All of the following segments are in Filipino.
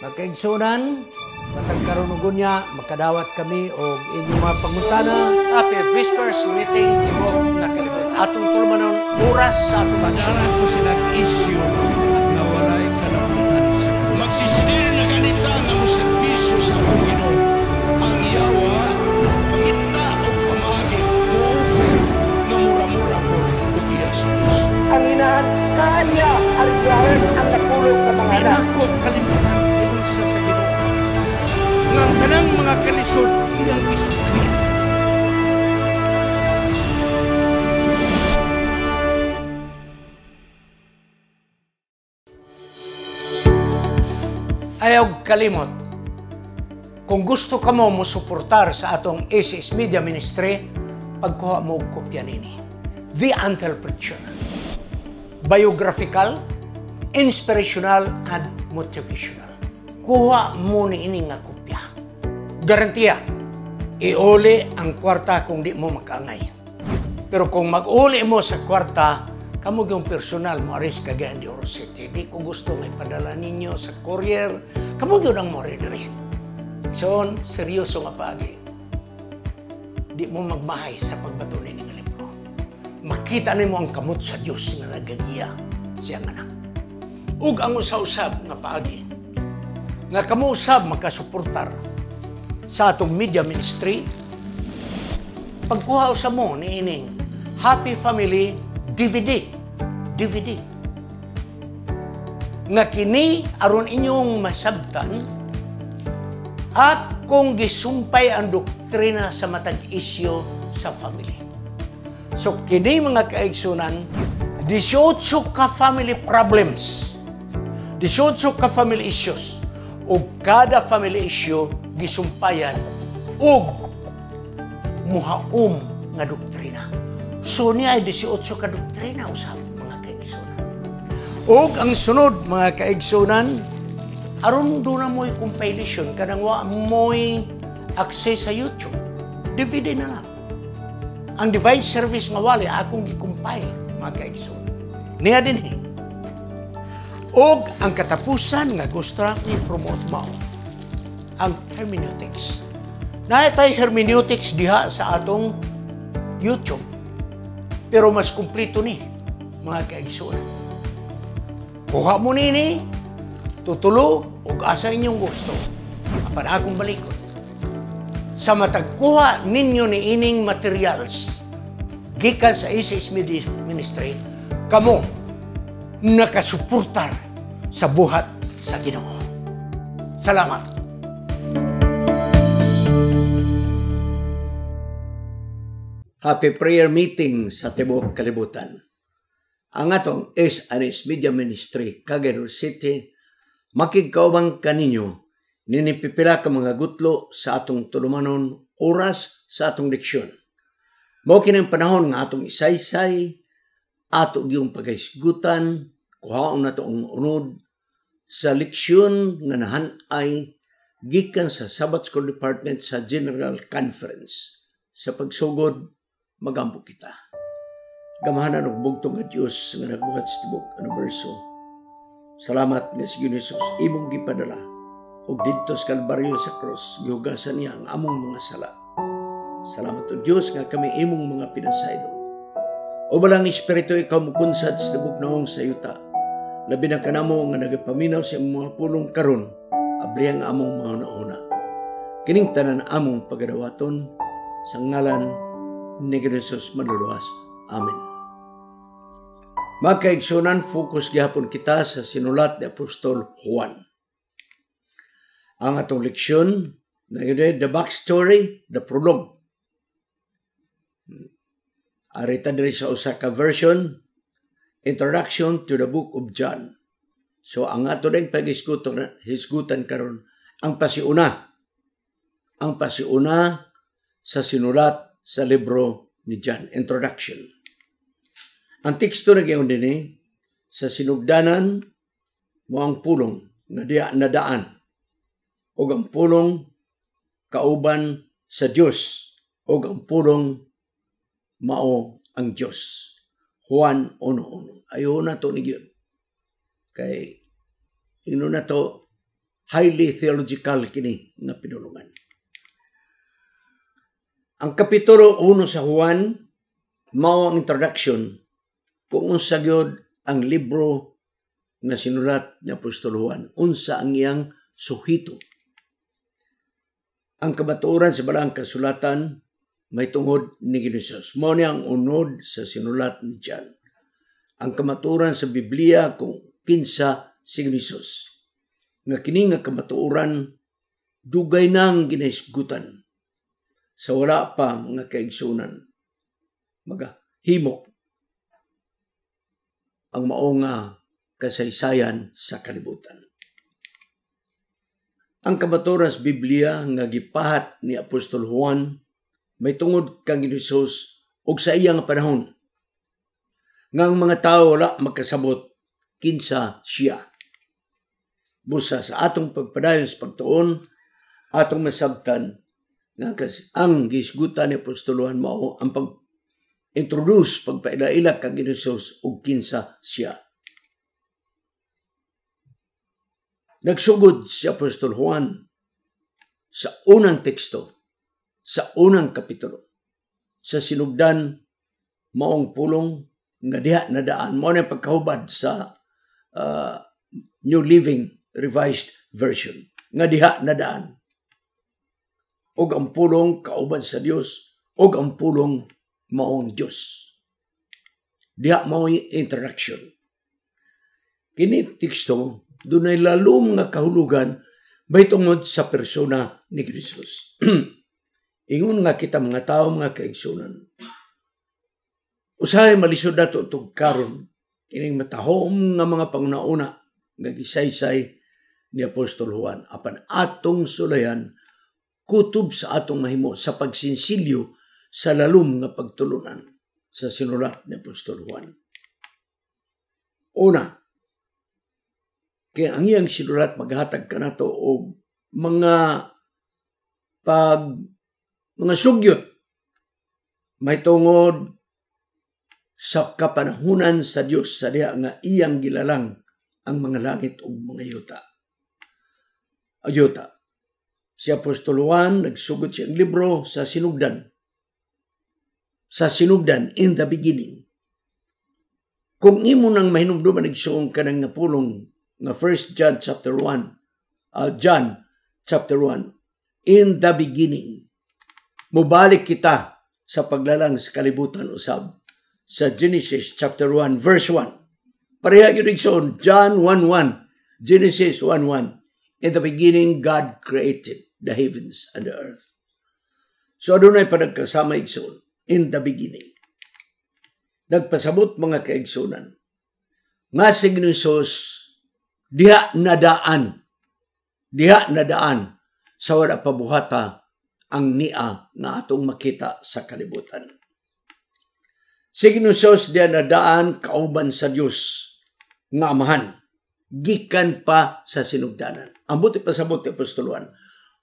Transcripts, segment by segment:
magkaigsunan, matang karunugon niya, makadawat kami o inyong mga pangutana. Happy Whispers Meeting, Tibog na Kalibot. Atong tulmanon, oras sa atong pagkaran ko silang isyo na walay kalamutan sa kanila. Magdisidir na ganita na mo servisyo sa atong ginoo. Ang iyawa, mangita o pamagi, mo-offer na mura-mura po o iya sa Diyos. Ang inahan, kanya ang gahan ang natulog ng mga anak. kalimutan. mga kalisod iyang isipin. Ayaw kalimot, kung gusto ka mo suportar sa atong ACS Media Ministry, pagkuha mo og kopya nini. The Entrepreneur. Biographical, inspirational, and motivational. Kuha mo ni ini nga kopya garantiya, iuli ang kwarta kung di mo makangay. Pero kung mag-uli mo sa kwarta, kamo yung personal mo aris kagayan di Oro City. Di ko gusto nga ipadala ninyo sa courier. Kamo yun ang mori diri. Son, seryoso nga pagi. Di mo magmahay sa pagpatuloy ng libro. Makita nimo ang kamot sa Dios na nagagiya siya nga na. Ug ang usa-usab nga paagi. Nga kamo usab makasuportar sa atong media ministry. Pagkuha sa mo ni ining Happy Family DVD. DVD. Nga kini aron inyong masabtan at kung gisumpay ang doktrina sa matag isyo sa family. So kini mga kaigsunan 18 ka family problems. 18 ka family issues o kada family issue gisumpayan ug muhaom nga doktrina. So niya ay 18 ka doktrina usab mga kaigsunan. Ug ang sunod mga kaigsunan aron do na mo'y compilation kanang wa mo'y access sa YouTube. DVD na lang. Ang device service nga wali akong gi-compile mga kaigsunan. Niya din eh ug ang katapusan nga gusto i-promote mo ang hermeneutics. Naitay hermeneutics diha sa atong YouTube. Pero mas kumpleto ni mga kaigsoon. Kuha mo nini, tutulo ug asa inyong gusto. Para akong balikon. Sa matagkuha ninyo ni ining materials gikan sa ISIS Ministry, kamo nakasuportar sa buhat sa Ginoo. Salamat. Happy prayer meeting sa Tibok Kalibutan. Ang atong is Media Ministry, Kagero City, makigkaubang kaninyo, ninipipila ka mga gutlo sa atong tulumanon, oras sa atong leksyon. Mao kinang panahon nga atong isaysay, ato yung pagaisgutan, kuhaon na toong unod, sa leksyon nga ay gikan sa Sabbath School Department sa General Conference. Sa pagsugod, magampo kita. Gamahanan og bugtong nga Dios nga nagbuhat sa tibok ano berso. Salamat nga si Jesus, imong gipadala og didto sa Kalbaryo sa cross, gihugasan niya ang among mga sala. Salamat o Dios nga kami imong mga pinasaylo o balang espiritu ikaw mukunsad sa lubog naong sa yuta. Labi na kanamo nga nagapaminaw sa mga pulong karon, abli ang among mga nauna. Kining tanan among pagadawaton sa ngalan ni Jesus Maduluwas. Amen. Magkaigsunan, focus gihapon kita sa sinulat ni Apostol Juan. Ang atong leksyon, na yun, the backstory, the prologue Arita diri sa Osaka version, Introduction to the Book of John. So ang ato ding pag-isgutan hisgutan karon ang pasiuna. Ang pasiuna sa sinulat sa libro ni John, Introduction. Ang teksto na gayon din eh, sa sinugdanan mo ang pulong nga diya nadaan o ang pulong kauban sa Dios o ang pulong mao ang Diyos. Juan 1.1. Ayaw na to ni Diyon. Kay, ino na to, highly theological kini na pinulungan. Ang kapitulo 1 sa Juan, mao ang introduction kung unsa gyud ang libro na sinulat ni Apostol Juan. Unsa ang iyang suhito. Ang kabaturan sa balang kasulatan may tungod ni Ginosos. Mao ni ang unod sa sinulat ni John. Ang kamaturan sa Biblia kung kinsa si Ginosos. Nga kini nga kamatuoran dugay nang ginaisgutan sa wala pa nga kaigsunan. Maga himo ang maonga kasaysayan sa kalibutan ang sa Biblia nga gipahat ni Apostol Juan may tungod kang Hesus og sa iyang panahon. Nga ang mga tao wala magkasabot kinsa siya. Busa sa atong pagpadayon sa pagtuon, atong masabtan nga ang gisgutan ni apostolohan mao ang pag introduce pagpailaila kang Jesus og kinsa siya. Nagsugod si Apostol Juan sa unang teksto sa unang kapitulo. Sa sinugdan, maong pulong, nga diha na daan. Mao na pagkahubad sa uh, New Living Revised Version. Nga diha na daan. Og ang pulong kauban sa Dios, og ang pulong maong Dios. Diha mao'y introduction. Kini teksto dunay lalom nga kahulugan bay sa persona ni Kristus. Ingon nga kita mga tao mga kaigsunan. Usahay malisod na to karon kining matahom nga mga pangunauna nga gisaysay ni Apostol Juan apan atong sulayan kutob sa atong mahimo sa pagsinsilyo sa lalum nga pagtulunan sa sinulat ni Apostol Juan. Una, kaya ang iyang sinulat maghatag kanato og mga pag mga sugyot may tungod sa kapanahunan sa Dios sa diha nga iyang gilalang ang mga langit ug mga yuta. Ayuta. Si Apostol Juan nagsugot siyang libro sa sinugdan. Sa sinugdan in the beginning. Kung imo nang mahinumduman nagsuong kanang nga pulong nga 1 John chapter 1, uh, John chapter 1, in the beginning mubalik kita sa paglalang sa kalibutan usab sa Genesis chapter 1 verse 1. Pareha yun igsoon, John 1.1, Genesis 1.1. In the beginning, God created the heavens and the earth. So adunay pa nagkasama igsoon, in the beginning. Nagpasabot mga kaigsunan. Nga signusos, diha nadaan, diha nadaan sa wala pabuhata ang niya na atong makita sa kalibutan. Signo Sos diya nadaan kauban sa Dios nga amahan gikan pa sa sinugdanan. Ang buti pa sa buti apostoluan.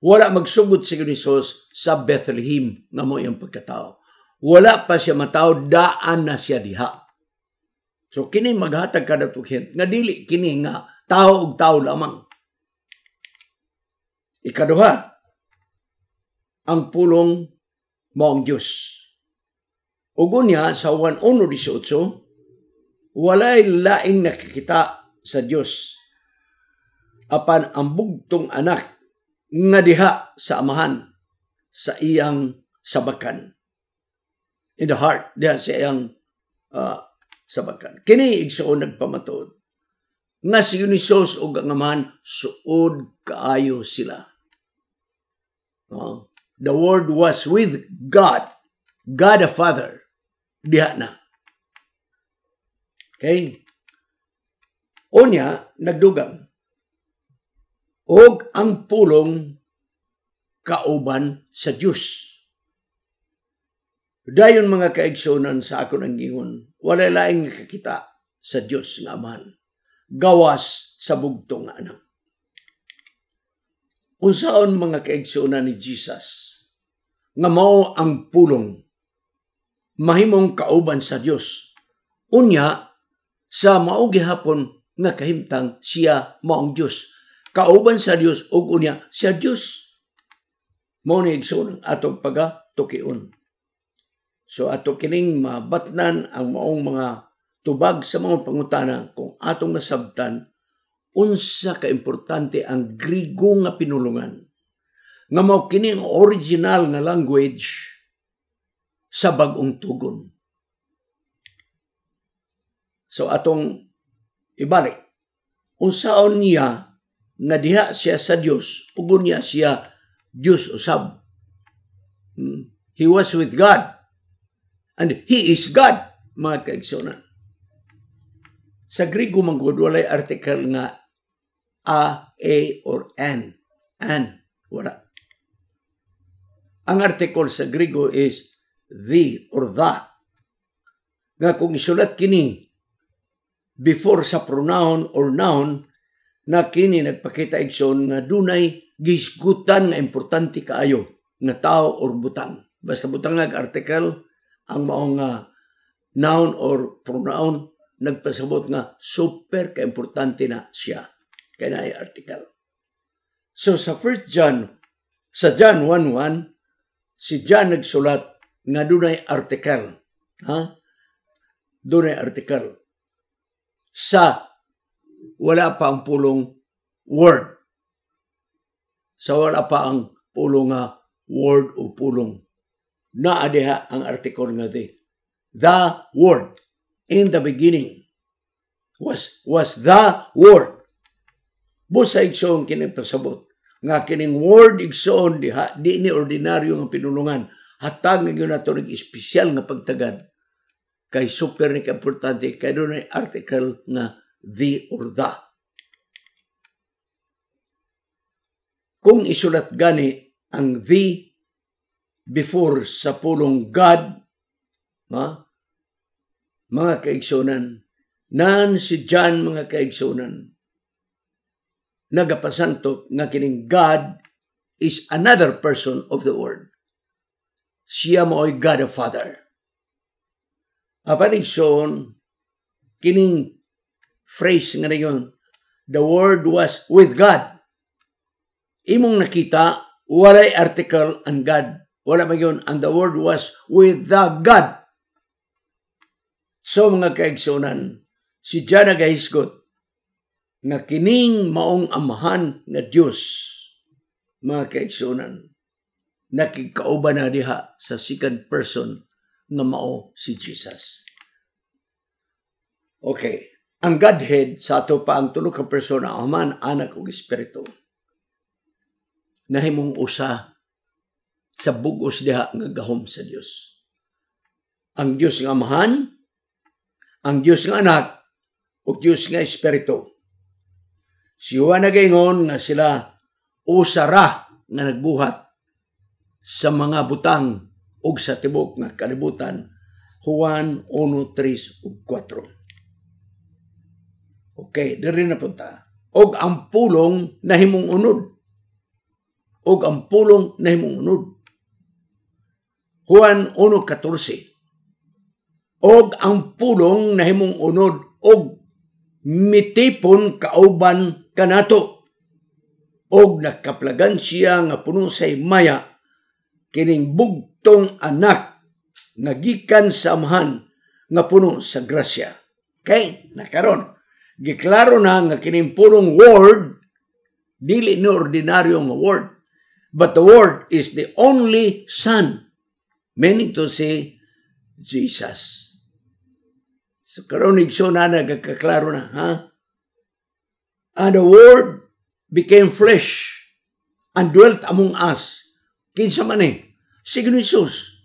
Wala magsugod si Sos sa Bethlehem nga mo iyang pagkatao. Wala pa siya matao daan na siya diha. So kini maghatag kada tukhent nga dili kini nga tao og tao lamang. Ikaduha, ang pulong mo ang Diyos. Ugon niya sa 1.1.18, walay laing nakikita sa Diyos. Apan ang bugtong anak nga diha sa amahan sa iyang sabakan. In the heart, diha sa iyang uh, sabakan. Kini igsoon nagpamatuod. Nga si Unisos o ang suod kaayo sila. No? Ah, The Word was with God. God the Father. Diha na. Okay? Unya, nagdugang. Og ang pulong kauban sa Diyos. Dayon mga kaigsunan sa ako ng gingon, wala laing nakakita sa Diyos nga amahan. Gawas sa bugtong anak unsaon mga kaigsuonan ni Jesus nga mao ang pulong mahimong kauban sa Dios unya sa mao gihapon nga kahimtang siya maong Dios kauban sa Dios ug unya siya Dios mao ni ang atong pagatukion so ato kining mabatnan ang maong mga tubag sa mga pangutana kung atong nasabtan unsa ka importante ang Grigo nga pinulungan nga mao kini ang original nga language sa bagong tugon. So atong ibalik unsaon niya nga diha siya sa Dios ugon niya siya Dios usab. Hmm? He was with God and he is God mga kaigsoonan. Sa Grigo manggod walay article nga a, a, e, or N. N. Wala. Ang article sa Grigo is the or the. Nga kung isulat kini before sa pronoun or noun, na kini nagpakita igsoon nga dunay gisgutan nga importante kaayo nga tao or butang. Basta butang nga article ang maong nga noun or pronoun nagpasabot nga super kaimportante na siya kanay article. So sa 1 John, sa John 1.1, si John nagsulat nga dunay article. Ha? Dunay article. Sa wala pa ang pulong word. Sa wala pa ang pulong nga word o pulong. Naa diha ang article nga di. The word in the beginning was was the word Busa igsoon kining pasabot nga kining word igsoon diha di ni ordinaryo nga pinulungan. Hatag nga gyud nato ning espesyal nga pagtagad kay super ni importante kay dunay article nga the or the. Kung isulat gani ang the before sa pulong God, ha? mga kaigsunan, nan si John mga kaigsunan, nagapasantok nga kining God is another person of the Word. Siya mo ay God the Father. Apanigsoon, kining phrase nga na yun, the Word was with God. Imong nakita, walay article ang God. Wala ba yun, and the Word was with the God. So mga kaigsunan, si John Agahisgot nga kining maong amahan nga Dios mga kaigsunan nakikauban na diha sa second person nga mao si Jesus. Okay. Ang Godhead sa ato pa ang tulo ka persona, aman, anak ug espiritu. Nahimong usa sa bugos diha nga gahom sa Dios. Ang Dios nga amahan, ang Dios nga anak, ug Dios nga espiritu Si Juana Gaingon nga sila usara nga nagbuhat sa mga butang ug sa tibok nga kalibutan Juan 1:3 ug 4. Okay, diri na punta. Og ang pulong na himong unod. Og ang pulong na himong unod. Juan 1:14. Og ang pulong na himong unod og mitipon kauban kanato og nagkaplagan siya nga puno sa maya kining bugtong anak nga gikan sa amahan nga puno sa grasya. Okay? Nakaron. Giklaro na nga kining punong word dili ni ordinaryo word. But the word is the only son. Meaning to say, Jesus. So karon igsoon na nagkaklaro na, ha? And the Word became flesh and dwelt among us. Kinsa man eh, si Jesus,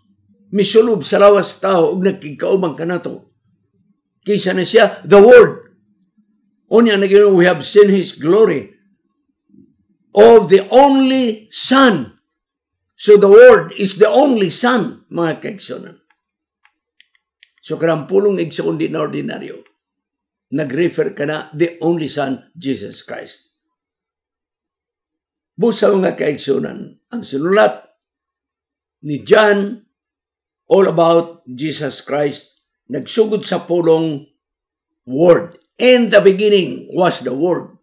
misulob sa lawas tao ug nagkikaubang kanato. Kinsa na siya, the Word. Unya na ginoon, we have seen His glory of the only Son. So the Word is the only Son, mga kaiksonan. So karampulong igsoon din ordinaryo nag-refer ka na the only Son, Jesus Christ. Busa mga kaigsunan, ang sinulat ni John all about Jesus Christ nagsugod sa pulong Word. In the beginning was the Word.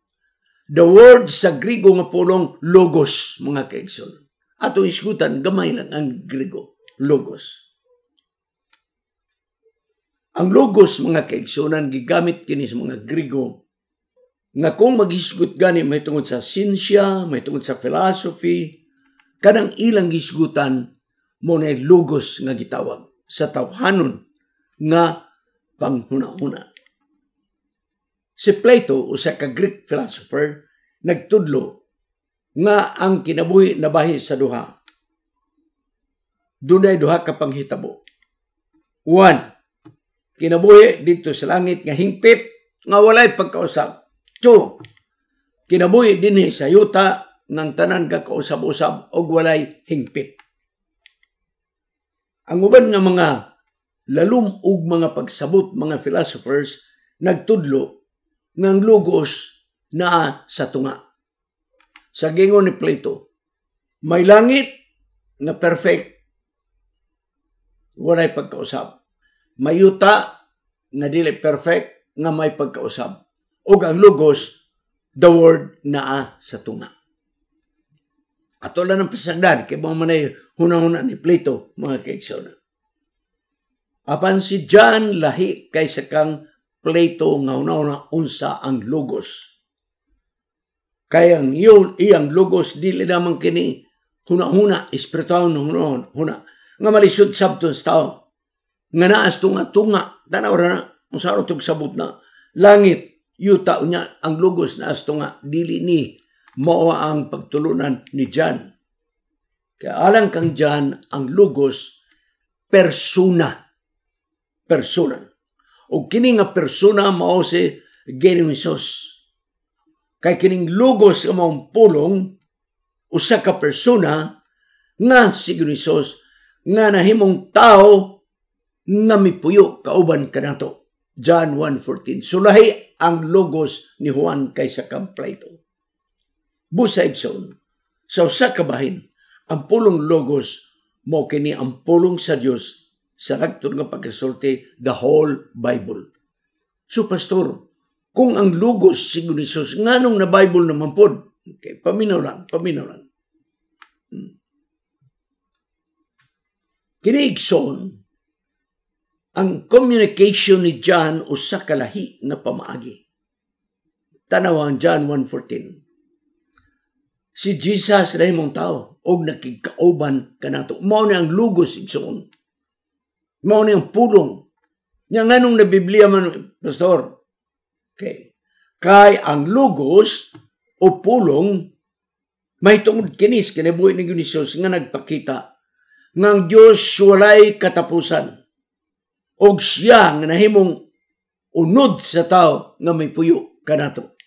The Word sa Grigo nga pulong Logos, mga kaigsunan. Ato iskutan, gamay lang ang Grigo, Logos. Ang logos mga kaigsunan gigamit kini sa mga Grigo nga kung magisgot gani may tungod sa sinsya, may tungod sa philosophy, kanang ilang gisgutan mo na logos nga gitawag sa tawhanon nga panghunahuna. Si Plato, usa ka Greek philosopher, nagtudlo nga ang kinabuhi na bahi sa duha. Dunay duha ka panghitabo. One, kinabuhi dito sa langit nga hingpit nga walay pagkausap. Two, kinabuhi din sa yuta ng tanan ka kausap-usap og walay hingpit. Ang uban nga mga lalum ug mga pagsabot mga philosophers nagtudlo ng lugos na sa tunga. Sa gingon ni Plato, may langit nga perfect walay pagkausap mayuta nga dili perfect nga may pagkausab ug ang logos the word naa sa tunga ato lang ang pasagdan kay mga manay hunahuna ni Plato mga kaigsona apan si John lahi kaysa kang Plato nga una unsa ang logos kay ang iyon iyang logos dili naman kini hunahuna espiritual hunahuna nga malisod sabton sa tao nga naas tunga-tunga, tanaw ra usaro tog sabot na langit yuta unya ang lugos naas tunga dili ni mao ang pagtulunan ni Jan Kaya alang kang Jan ang lugos persona. Persona. O kining nga persona mao si Ginoong Hesus. Kay kining lugos nga maong pulong usa ka persona nga si Ginoong Hesus nga nahimong tao nga mipuyo kauban kanato. John 1.14 Sulahi ang logos ni Juan kaysa kamplato. Busa igsoon, sa usa ka ang pulong logos mo kini ang pulong sa Dios sa nagtun nga pagkasulti the whole Bible. So pastor, kung ang logos si Ganisos, nganong na Bible naman pod? Okay, paminaw lang, paminaw lang. Hmm. Kiniigsoon, ang communication ni John usa sa kalahi na pamaagi. Tanaw ang John 1:14. Si Jesus na imong tao og nakigkauban kanato. Mao ni ang lugos igsoon. Mao ni ang pulong. Nya nganong na Biblia man pastor. Okay. Kay ang lugos o pulong may tungod kinis kinabuhi ni Dios nga nagpakita nga ang Dios walay katapusan og siya nga nahimong unod sa tao nga may puyo kanato.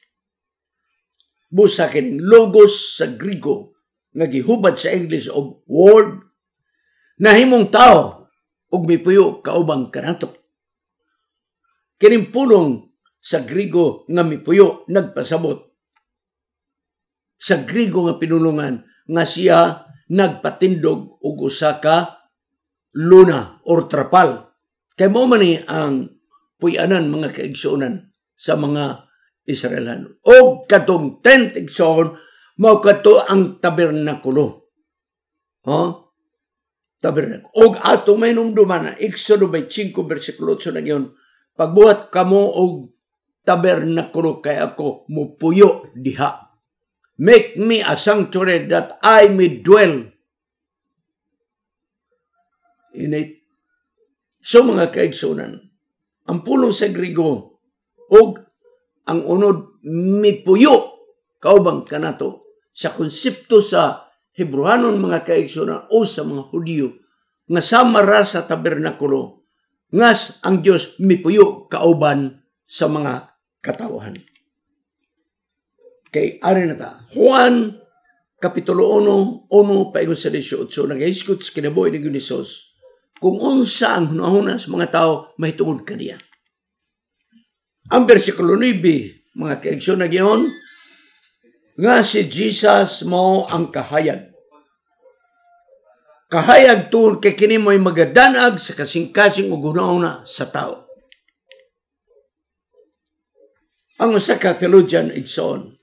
Busa kining logos sa Grigo nga gihubad sa English og word nahimong tao og may puyo kaubang kanato. Kining pulong sa Grigo nga may puyo nagpasabot sa Grigo nga pinulungan nga siya nagpatindog og usa ka luna or trapal Kay mo man ang puyanan mga kaigsuonan sa mga Israelan. O katong tent igsoon, mao kato ang tabernakulo. Ha? Huh? Tabernakulo. O ato may numduman, Exodo 5 versikulo 8 na yun, pagbuhat kamo og tabernakulo kay ako mupuyo diha. Make me a sanctuary that I may dwell in it So mga kaigsunan, ang pulong sa Grigo og ang unod mipuyo kaubang kanato sa konsepto sa Hebrohanon mga kaigsunan o sa mga Hudyo nga sama ra sa tabernakulo ngas ang Dios mipuyo kauban sa mga katawhan. Kay ari na ta, Juan Kapitulo 1, 1 pa sa 18, nag-iskot sa kinabuhi ni Gunisos kung unsa ang hunahuna sa mga tao mahitungod kaniya. Ang bersikulo 9, mga kaigsyon na giyon, nga si Jesus mao ang kahayag. Kahayag tuon kay kini mo'y magadanag sa kasing-kasing ug hunahuna sa tao. Ang usa ka theologian igsoon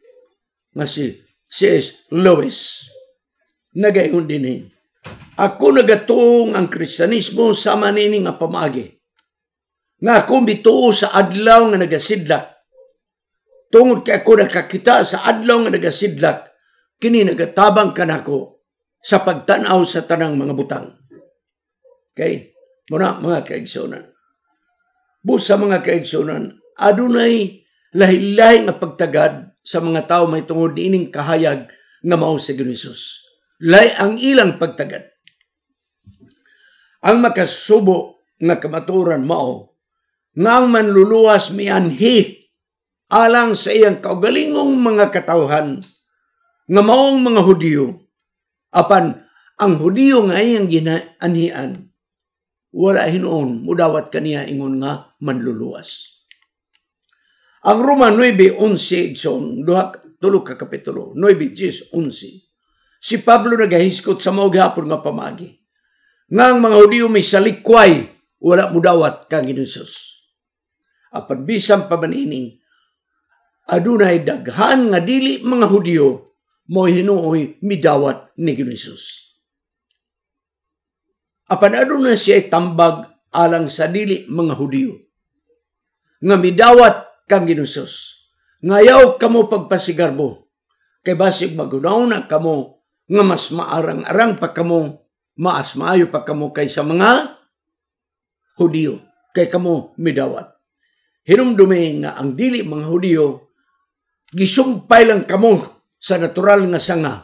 nga si C.S. Lewis nagayon din eh. Ako nagatong ang Kristyanismo sa nini nga pamagi. Nga ako bituo sa adlaw nga nagasidlak. Tungod kay ako nakakita sa adlaw nga nagasidlak, kini nagatabang kanako sa pagtanaw sa tanang mga butang. Okay? Muna, mga kaigsunan. Busa mga kaigsunan, adunay lahi-lahi nga pagtagad sa mga tao may tungod ining kahayag nga mao si Ginoo lay ang ilang pagtagat. Ang makasubo nga kamaturan mao, nga ang manluluwas mianhi alang sa iyang kaugalingong mga katawhan nga maong mga Hudiyo. Apan, ang Hudiyo nga iyang ginaanian, wala hinoon, mudawat kaniya ingon nga manluluwas. Ang Roma 9.11, duha, tulog ka kapitulo, 9.11, si Pablo nagahiskot sa mga hapon nga pamagi. Nga ang mga Hudiyo may salikway, wala mudawat kang Inusos. Apan bisan pa man ini, adunay daghan nga dili mga Hudiyo mo hinuoy midawat ni Inusos. Apan adunay siya tambag alang sa dili mga Hudiyo nga midawat kang Inusos. Ngayaw kamo pagpasigarbo kay basig magunaw na kamo nga mas maarang-arang pagkamo maas maayo pagkamo kaysa mga Hudiyo kay kamo midawat. Hinumdumi nga ang dili mga Hudiyo gisumpay lang kamo sa natural nga sanga.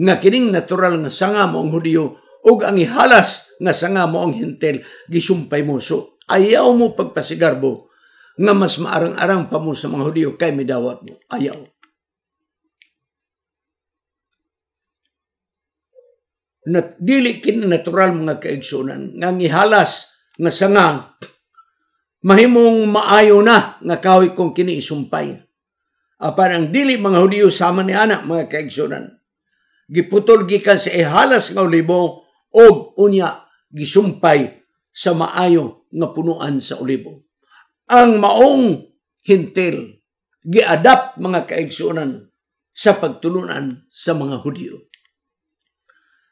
Nga kining natural nga sanga mo ang Hudiyo ug ang ihalas nga sanga mo ang hintel gisumpay mo so ayaw mo pagpasigarbo nga mas maarang-arang pa mo sa mga Hudiyo kay midawat mo. Ayaw. na dili kin natural mga kaigsoonan nga ihalas nga sangang mahimong maayo na nga kawi kong kini isumpay apan ang dili mga Hudiyo sama ni ana mga kaigsoonan giputol gikan sa ihalas nga olibo og unya gisumpay sa maayo nga punuan sa olibo ang maong hintil giadapt mga kaigsoonan sa pagtulunan sa mga Hudyo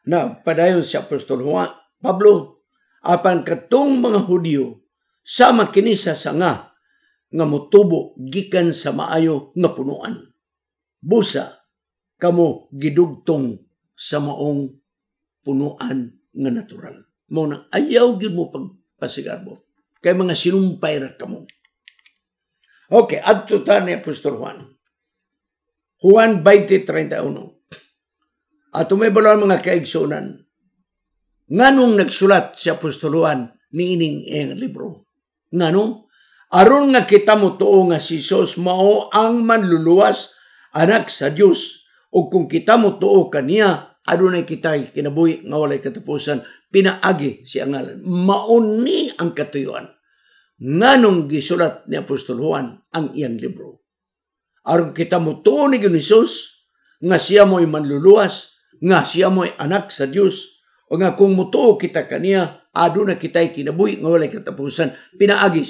na padayon si Apostol Juan Pablo apan katong mga Hudyo sama kini sa sanga nga motubo gikan sa maayo nga punuan. Busa kamo gidugtong sa maong punuan nga natural. Mao nang ayaw gid mo pagpasigarbo kay mga sinumpay ra kamo. Okay, adto ta ni Apostol Juan. Juan 20:31. At umibalo ang mga kaigsunan. Nganong nagsulat si Apostoluan ni ining iyang libro? Nganong? Aron nga kita mo tuo nga si Jesus mao ang manluluwas anak sa Dios ug kung kita mo tuo kaniya adunay kitay kinabuhi nga walay katapusan pinaagi si angalan mauni ang katuyuan nganong gisulat ni Apostol Juan ang iyang libro aron kita mo tuo ni Jesus nga siya mo'y manluluwas nga siya mo'y anak sa Dios o nga kung mutuo kita kaniya, aduna kita'y kinabuhi nga walay katapusan. Pinaagi